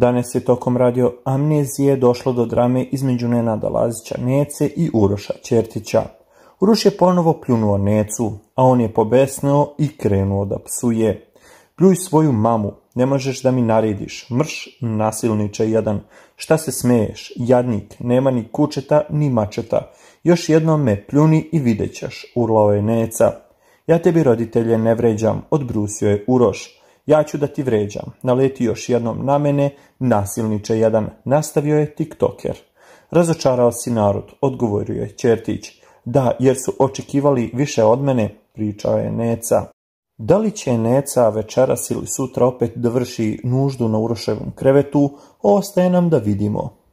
Danas je tokom radio Amnezije došlo do drame između Nenada Lazića Nece i Uroša Čertića. Uroš je ponovo pljunuo Necu, a on je pobesneo i krenuo da psuje. Pljuj svoju mamu, ne možeš da mi narediš, mrš, nasilniče jedan. Šta se smeješ, jadnik, nema ni kučeta, ni mačeta. Još jednom me pljuni i vidjet ćeš, urlao je Neca. Ja tebi roditelje ne vređam, odbrusio je Uroš. Ja ću da ti vređam. Naleti još jednom na mene, nasilniče jedan. Nastavio je tiktoker. Razočarao si narod, odgovorio je Čertić. Da, jer su očekivali više od mene, pričao je Neca. Da li će Neca večeras ili sutra opet da vrši nuždu na Uroševom krevetu, ostaje nam da vidimo.